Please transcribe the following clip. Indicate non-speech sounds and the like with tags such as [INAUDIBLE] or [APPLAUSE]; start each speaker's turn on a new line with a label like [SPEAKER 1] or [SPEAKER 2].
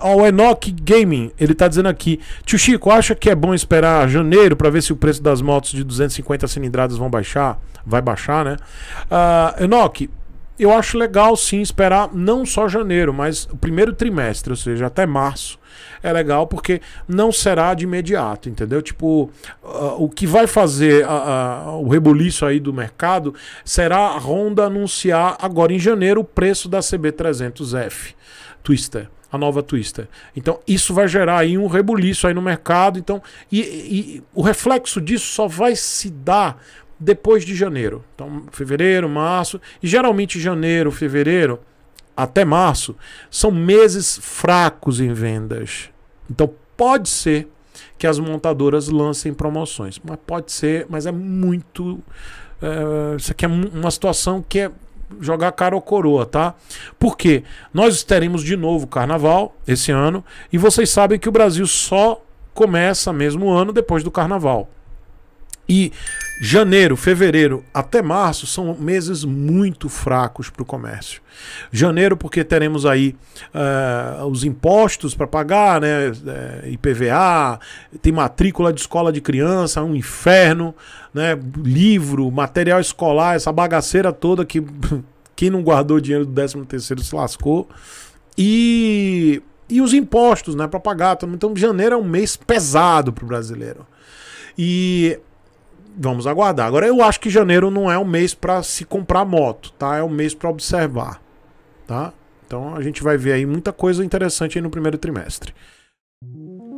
[SPEAKER 1] O Enoch Gaming, ele tá dizendo aqui: Tio Chico, acha que é bom esperar janeiro para ver se o preço das motos de 250 cilindradas vão baixar? Vai baixar, né? Uh, Enoch, eu acho legal sim esperar não só janeiro, mas o primeiro trimestre, ou seja, até março. É legal porque não será de imediato, entendeu? Tipo, uh, o que vai fazer a, ah, a, o rebuliço aí do mercado será a Honda anunciar agora em janeiro o preço da CB300F Twister a nova Twister. Então isso vai gerar aí um rebuliço aí no mercado. Então e, e o reflexo disso só vai se dar depois de janeiro. Então fevereiro, março e geralmente janeiro, fevereiro até março são meses fracos em vendas. Então pode ser que as montadoras lancem promoções, mas pode ser, mas é muito é, isso aqui é uma situação que é jogar cara ou coroa, tá? Porque nós teremos de novo carnaval esse ano e vocês sabem que o Brasil só começa mesmo ano depois do carnaval. E janeiro, fevereiro até março são meses muito fracos para o comércio. Janeiro, porque teremos aí uh, os impostos para pagar, né? Eh, IPVA, tem matrícula de escola de criança, um inferno, né? Livro, material escolar, essa bagaceira toda que [LAUGHS] Quem não guardou dinheiro do 13 terceiro se lascou. E, e os impostos, né, para pagar. Então, janeiro é um mês pesado para o brasileiro. E vamos aguardar. Agora, eu acho que janeiro não é um mês para se comprar moto, tá? É um mês para observar, tá? Então, a gente vai ver aí muita coisa interessante aí no primeiro trimestre.